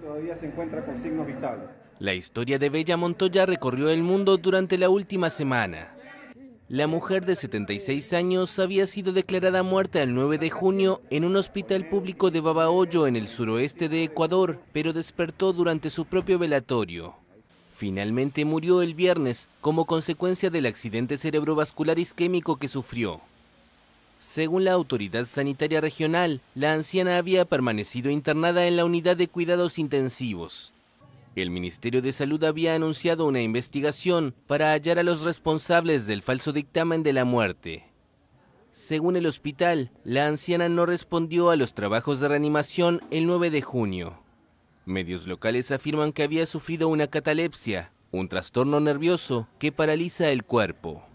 todavía se encuentra con signos vitales. La historia de Bella Montoya recorrió el mundo durante la última semana. La mujer de 76 años había sido declarada muerta el 9 de junio en un hospital público de Babahoyo en el suroeste de Ecuador, pero despertó durante su propio velatorio. Finalmente murió el viernes como consecuencia del accidente cerebrovascular isquémico que sufrió. Según la autoridad sanitaria regional, la anciana había permanecido internada en la unidad de cuidados intensivos. El Ministerio de Salud había anunciado una investigación para hallar a los responsables del falso dictamen de la muerte. Según el hospital, la anciana no respondió a los trabajos de reanimación el 9 de junio. Medios locales afirman que había sufrido una catalepsia, un trastorno nervioso que paraliza el cuerpo.